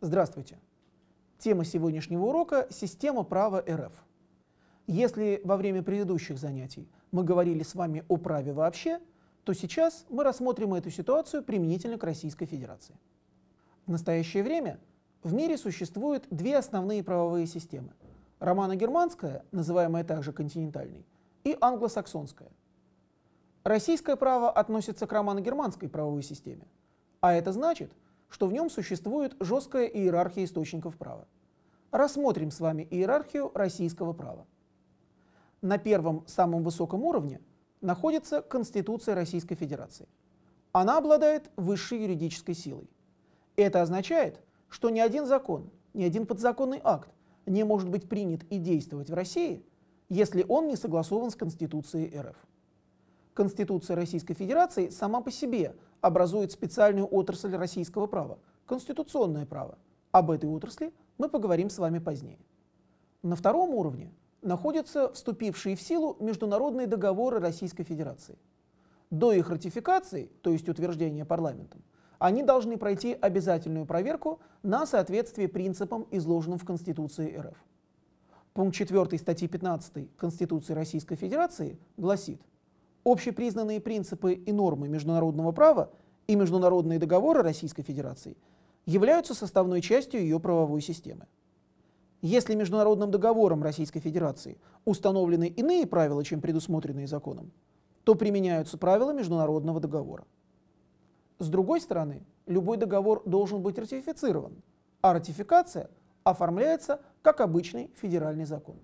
Здравствуйте! Тема сегодняшнего урока – система права РФ. Если во время предыдущих занятий мы говорили с вами о праве вообще, то сейчас мы рассмотрим эту ситуацию применительно к Российской Федерации. В настоящее время в мире существуют две основные правовые системы – романо-германская, называемая также континентальной, и англосаксонская. Российское право относится к романо-германской правовой системе, а это значит – что в нем существует жесткая иерархия источников права. Рассмотрим с вами иерархию российского права. На первом, самом высоком уровне находится Конституция Российской Федерации. Она обладает высшей юридической силой. Это означает, что ни один закон, ни один подзаконный акт не может быть принят и действовать в России, если он не согласован с Конституцией РФ. Конституция Российской Федерации сама по себе образует специальную отрасль российского права – конституционное право. Об этой отрасли мы поговорим с вами позднее. На втором уровне находятся вступившие в силу международные договоры Российской Федерации. До их ратификации, то есть утверждения парламентом, они должны пройти обязательную проверку на соответствие принципам, изложенным в Конституции РФ. Пункт 4 статьи 15 Конституции Российской Федерации гласит – общепризнанные принципы и нормы международного права и международные договоры Российской Федерации являются составной частью ее правовой системы. Если международным договором Российской Федерации установлены иные правила, чем предусмотренные законом, то применяются правила международного договора. С другой стороны, любой договор должен быть ратифицирован, а ратификация оформляется как обычный федеральный закон.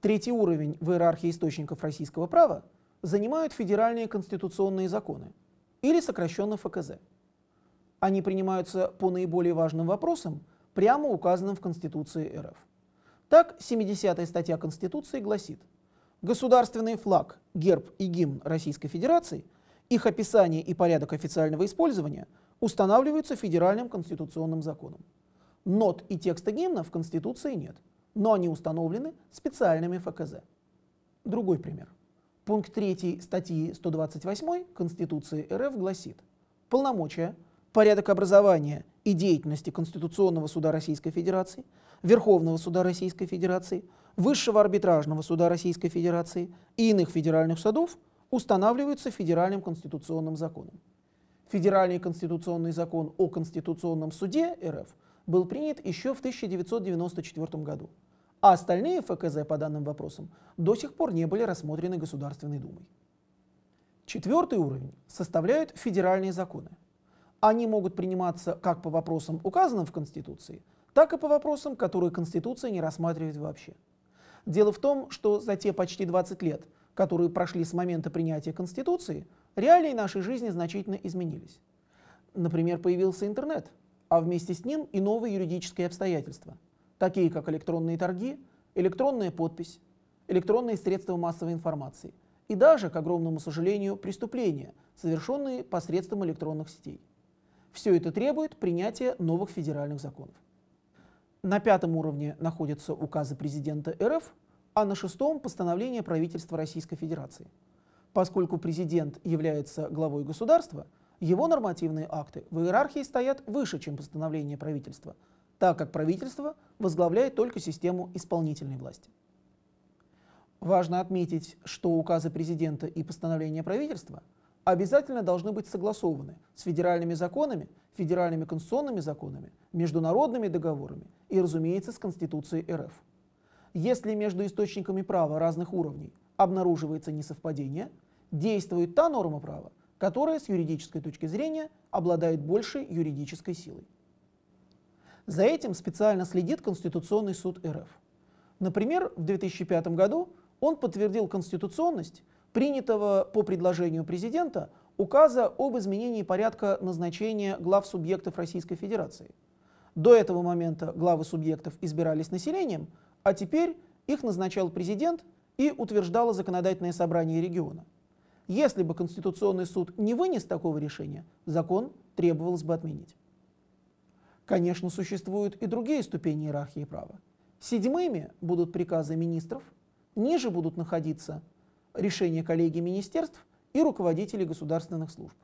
Третий уровень в иерархии источников российского права занимают федеральные конституционные законы, или сокращенно ФКЗ. Они принимаются по наиболее важным вопросам, прямо указанным в Конституции РФ. Так, 70-я статья Конституции гласит, государственный флаг, герб и гимн Российской Федерации, их описание и порядок официального использования устанавливаются федеральным конституционным законом. Нот и текста гимна в Конституции нет, но они установлены специальными ФКЗ. Другой пример – Пункт 3 статьи 128 Конституции РФ гласит «Полномочия, порядок образования и деятельности Конституционного суда Российской Федерации, Верховного суда Российской Федерации, Высшего арбитражного суда Российской Федерации и иных федеральных судов устанавливаются федеральным конституционным законом». Федеральный конституционный закон о Конституционном суде РФ был принят еще в 1994 году а остальные ФКЗ по данным вопросам до сих пор не были рассмотрены Государственной Думой. Четвертый уровень составляют федеральные законы. Они могут приниматься как по вопросам, указанным в Конституции, так и по вопросам, которые Конституция не рассматривает вообще. Дело в том, что за те почти 20 лет, которые прошли с момента принятия Конституции, реалии нашей жизни значительно изменились. Например, появился интернет, а вместе с ним и новые юридические обстоятельства – такие как электронные торги, электронная подпись, электронные средства массовой информации и даже, к огромному сожалению, преступления, совершенные посредством электронных сетей. Все это требует принятия новых федеральных законов. На пятом уровне находятся указы президента РФ, а на шестом – постановление правительства Российской Федерации. Поскольку президент является главой государства, его нормативные акты в иерархии стоят выше, чем постановление правительства – так как правительство возглавляет только систему исполнительной власти. Важно отметить, что указы президента и постановления правительства обязательно должны быть согласованы с федеральными законами, федеральными конституционными законами, международными договорами и, разумеется, с Конституцией РФ. Если между источниками права разных уровней обнаруживается несовпадение, действует та норма права, которая с юридической точки зрения обладает большей юридической силой. За этим специально следит Конституционный суд РФ. Например, в 2005 году он подтвердил конституционность принятого по предложению президента указа об изменении порядка назначения глав субъектов Российской Федерации. До этого момента главы субъектов избирались населением, а теперь их назначал президент и утверждало законодательное собрание региона. Если бы Конституционный суд не вынес такого решения, закон требовалось бы отменить. Конечно, существуют и другие ступени иерархии права. Седьмыми будут приказы министров, ниже будут находиться решения коллегии министерств и руководителей государственных служб.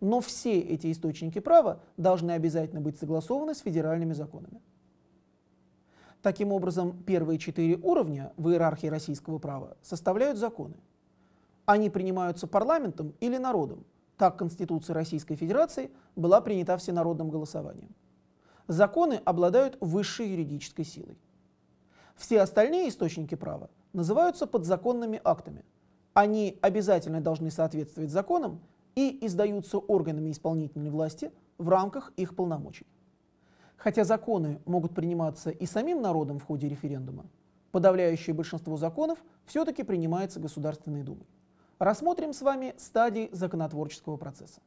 Но все эти источники права должны обязательно быть согласованы с федеральными законами. Таким образом, первые четыре уровня в иерархии российского права составляют законы. Они принимаются парламентом или народом. Так Конституция Российской Федерации была принята всенародным голосованием законы обладают высшей юридической силой. Все остальные источники права называются подзаконными актами. Они обязательно должны соответствовать законам и издаются органами исполнительной власти в рамках их полномочий. Хотя законы могут приниматься и самим народом в ходе референдума, подавляющее большинство законов все-таки принимается Государственной Думой. Рассмотрим с вами стадии законотворческого процесса.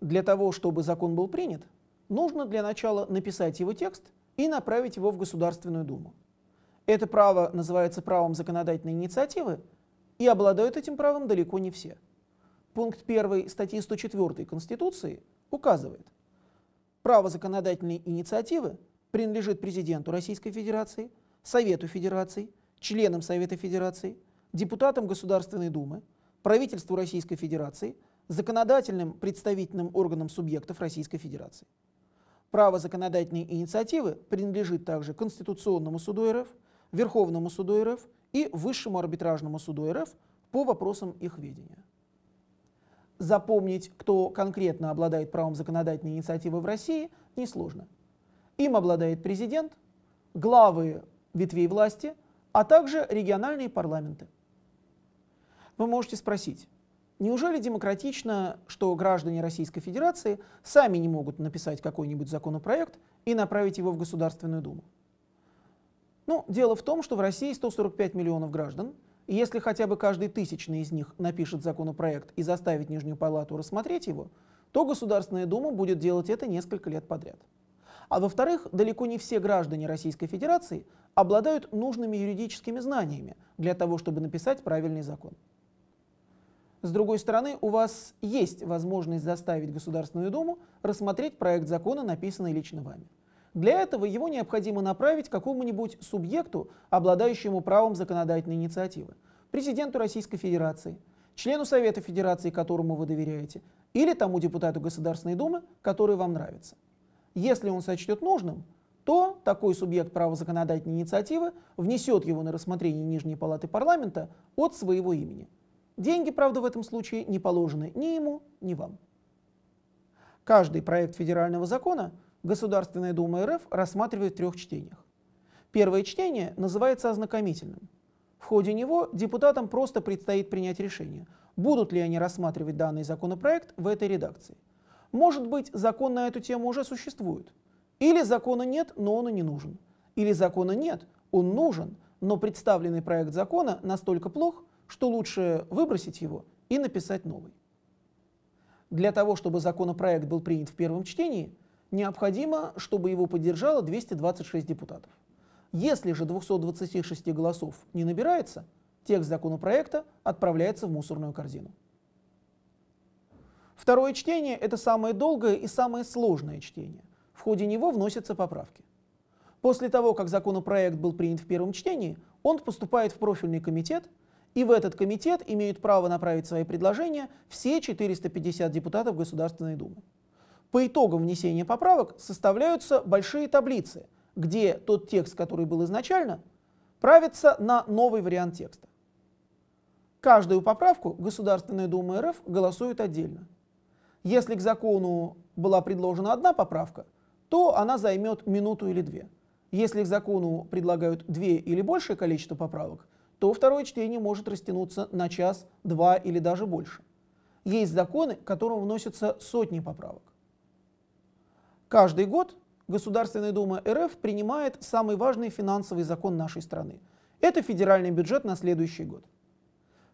Для того, чтобы закон был принят, нужно для начала написать его текст и направить его в Государственную Думу. Это право называется правом законодательной инициативы, и обладают этим правом далеко не все. Пункт 1 статьи 104 Конституции указывает, право законодательной инициативы принадлежит президенту Российской Федерации, Совету Федерации, членам Совета Федерации, депутатам Государственной Думы, правительству Российской Федерации, законодательным представительным органам субъектов Российской Федерации. Право законодательной инициативы принадлежит также Конституционному суду РФ, Верховному суду РФ и Высшему арбитражному суду РФ по вопросам их ведения. Запомнить, кто конкретно обладает правом законодательной инициативы в России, несложно. Им обладает президент, главы ветвей власти, а также региональные парламенты. Вы можете спросить, Неужели демократично, что граждане Российской Федерации сами не могут написать какой-нибудь законопроект и направить его в Государственную Думу? Ну, дело в том, что в России 145 миллионов граждан, и если хотя бы каждый тысячный из них напишет законопроект и заставит Нижнюю Палату рассмотреть его, то Государственная Дума будет делать это несколько лет подряд. А во-вторых, далеко не все граждане Российской Федерации обладают нужными юридическими знаниями для того, чтобы написать правильный закон. С другой стороны, у вас есть возможность заставить Государственную Думу рассмотреть проект закона, написанный лично вами. Для этого его необходимо направить какому-нибудь субъекту, обладающему правом законодательной инициативы, президенту Российской Федерации, члену Совета Федерации, которому вы доверяете, или тому депутату Государственной Думы, который вам нравится. Если он сочтет нужным, то такой субъект права законодательной инициативы внесет его на рассмотрение Нижней Палаты Парламента от своего имени – Деньги, правда, в этом случае не положены ни ему, ни вам. Каждый проект федерального закона Государственная Дума РФ рассматривает в трех чтениях. Первое чтение называется ознакомительным. В ходе него депутатам просто предстоит принять решение, будут ли они рассматривать данный законопроект в этой редакции. Может быть, закон на эту тему уже существует. Или закона нет, но он и не нужен. Или закона нет, он нужен, но представленный проект закона настолько плох, что лучше выбросить его и написать новый. Для того, чтобы законопроект был принят в первом чтении, необходимо, чтобы его поддержало 226 депутатов. Если же 226 голосов не набирается, текст законопроекта отправляется в мусорную корзину. Второе чтение – это самое долгое и самое сложное чтение. В ходе него вносятся поправки. После того, как законопроект был принят в первом чтении, он поступает в профильный комитет – и в этот комитет имеют право направить свои предложения все 450 депутатов Государственной Думы. По итогам внесения поправок составляются большие таблицы, где тот текст, который был изначально, правится на новый вариант текста. Каждую поправку Государственная Дума РФ голосует отдельно. Если к закону была предложена одна поправка, то она займет минуту или две. Если к закону предлагают две или большее количество поправок, то второе чтение может растянуться на час, два или даже больше. Есть законы, которым вносятся сотни поправок. Каждый год Государственная Дума РФ принимает самый важный финансовый закон нашей страны. Это федеральный бюджет на следующий год.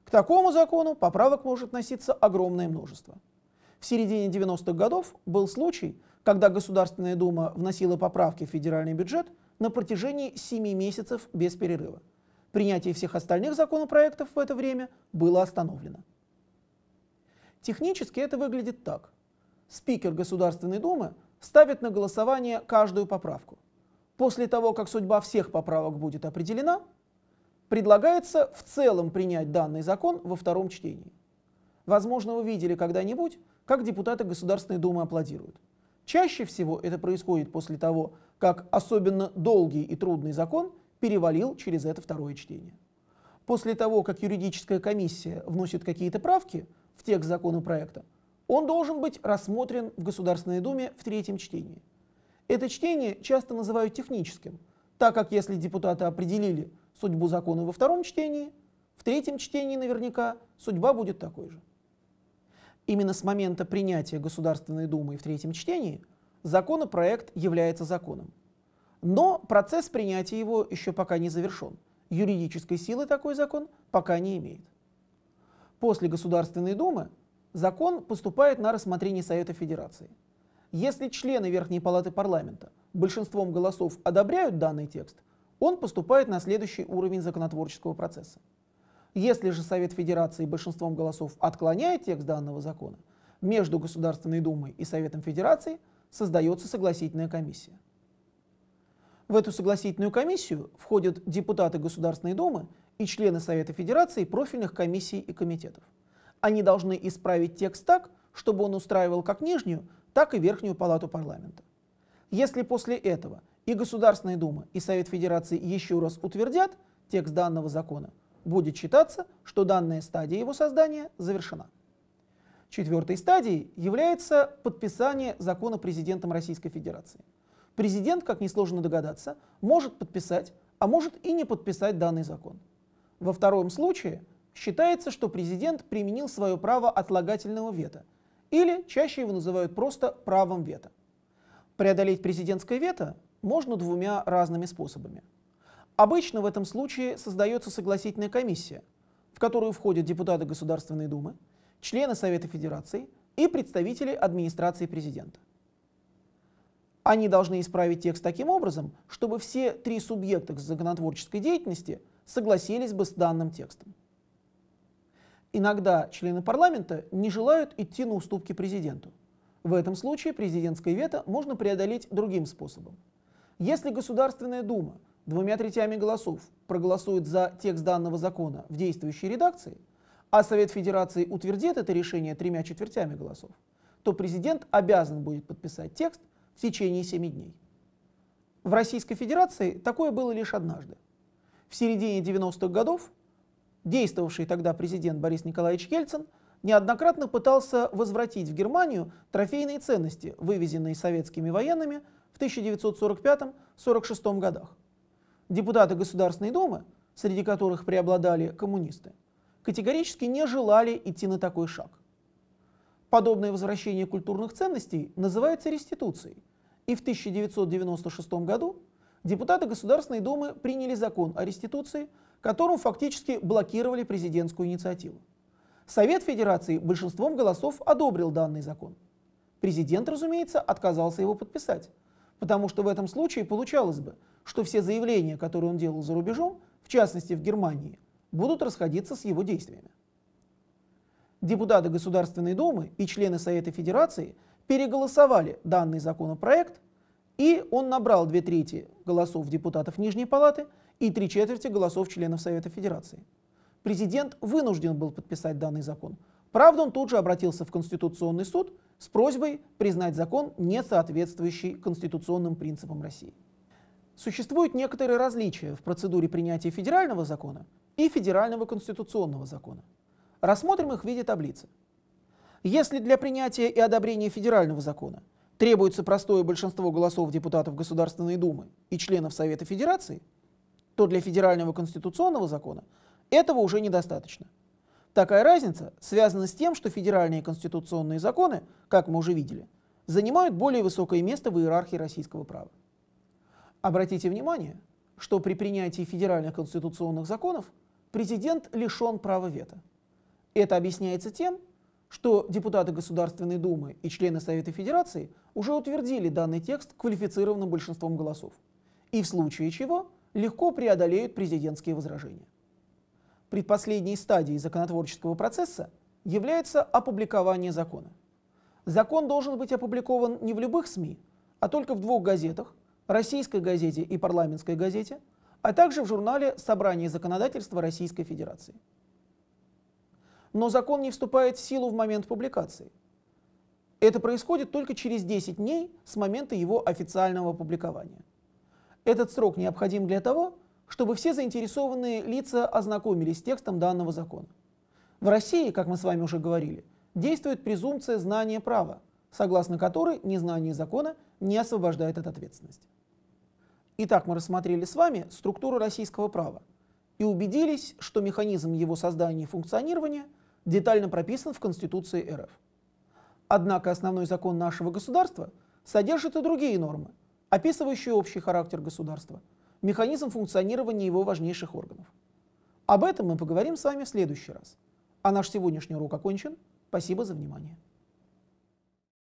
К такому закону поправок может носиться огромное множество. В середине 90-х годов был случай, когда Государственная Дума вносила поправки в федеральный бюджет на протяжении 7 месяцев без перерыва. Принятие всех остальных законопроектов в это время было остановлено. Технически это выглядит так. Спикер Государственной Думы ставит на голосование каждую поправку. После того, как судьба всех поправок будет определена, предлагается в целом принять данный закон во втором чтении. Возможно, вы видели когда-нибудь, как депутаты Государственной Думы аплодируют. Чаще всего это происходит после того, как особенно долгий и трудный закон перевалил через это второе чтение. После того, как юридическая комиссия вносит какие-то правки в текст законопроекта, он должен быть рассмотрен в Государственной Думе в третьем чтении. Это чтение часто называют техническим, так как если депутаты определили судьбу закона во втором чтении, в третьем чтении наверняка судьба будет такой же. Именно с момента принятия Государственной Думы в третьем чтении законопроект является законом. Но процесс принятия его еще пока не завершен. Юридической силы такой закон пока не имеет. После Государственной Думы закон поступает на рассмотрение Совета Федерации. Если члены Верхней Палаты Парламента большинством голосов одобряют данный текст, он поступает на следующий уровень законотворческого процесса. Если же Совет Федерации большинством голосов отклоняет текст данного закона, между Государственной Думой и Советом Федерации создается согласительная комиссия. В эту согласительную комиссию входят депутаты Государственной Думы и члены Совета Федерации профильных комиссий и комитетов. Они должны исправить текст так, чтобы он устраивал как нижнюю, так и верхнюю палату парламента. Если после этого и Государственная Дума, и Совет Федерации еще раз утвердят текст данного закона, будет считаться, что данная стадия его создания завершена. Четвертой стадией является подписание закона президентом Российской Федерации – президент, как несложно догадаться, может подписать, а может и не подписать данный закон. Во втором случае считается, что президент применил свое право отлагательного вето, или чаще его называют просто правом вето. Преодолеть президентское вето можно двумя разными способами. Обычно в этом случае создается согласительная комиссия, в которую входят депутаты Государственной Думы, члены Совета Федерации и представители администрации президента. Они должны исправить текст таким образом, чтобы все три субъекта законотворческой деятельности согласились бы с данным текстом. Иногда члены парламента не желают идти на уступки президенту. В этом случае президентское вето можно преодолеть другим способом. Если Государственная Дума двумя третями голосов проголосует за текст данного закона в действующей редакции, а Совет Федерации утвердит это решение тремя четвертями голосов, то президент обязан будет подписать текст, в течение 7 дней. В Российской Федерации такое было лишь однажды. В середине 90-х годов действовавший тогда президент Борис Николаевич Ельцин неоднократно пытался возвратить в Германию трофейные ценности, вывезенные советскими военными в 1945-46 годах. Депутаты Государственной Думы, среди которых преобладали коммунисты, категорически не желали идти на такой шаг. Подобное возвращение культурных ценностей называется реституцией. И в 1996 году депутаты Государственной Думы приняли закон о реституции, которым фактически блокировали президентскую инициативу. Совет Федерации большинством голосов одобрил данный закон. Президент, разумеется, отказался его подписать, потому что в этом случае получалось бы, что все заявления, которые он делал за рубежом, в частности в Германии, будут расходиться с его действиями депутаты Государственной Думы и члены Совета Федерации переголосовали данный законопроект, и он набрал две трети голосов депутатов Нижней Палаты и три четверти голосов членов Совета Федерации. Президент вынужден был подписать данный закон. Правда, он тут же обратился в Конституционный суд с просьбой признать закон не соответствующий конституционным принципам России. Существуют некоторые различия в процедуре принятия федерального закона и федерального конституционного закона. Рассмотрим их в виде таблицы. Если для принятия и одобрения федерального закона требуется простое большинство голосов депутатов Государственной Думы и членов Совета Федерации, то для федерального конституционного закона этого уже недостаточно. Такая разница связана с тем, что федеральные конституционные законы, как мы уже видели, занимают более высокое место в иерархии российского права. Обратите внимание, что при принятии федеральных конституционных законов президент лишен права вето – это объясняется тем, что депутаты Государственной Думы и члены Совета Федерации уже утвердили данный текст квалифицированным большинством голосов, и в случае чего легко преодолеют президентские возражения. Предпоследней стадией законотворческого процесса является опубликование закона. Закон должен быть опубликован не в любых СМИ, а только в двух газетах – «Российской газете» и «Парламентской газете», а также в журнале «Собрание законодательства Российской Федерации» но закон не вступает в силу в момент публикации. Это происходит только через 10 дней с момента его официального опубликования. Этот срок необходим для того, чтобы все заинтересованные лица ознакомились с текстом данного закона. В России, как мы с вами уже говорили, действует презумпция знания права, согласно которой незнание закона не освобождает от ответственности. Итак, мы рассмотрели с вами структуру российского права и убедились, что механизм его создания и функционирования – детально прописан в Конституции РФ. Однако основной закон нашего государства содержит и другие нормы, описывающие общий характер государства, механизм функционирования его важнейших органов. Об этом мы поговорим с вами в следующий раз. А наш сегодняшний урок окончен. Спасибо за внимание.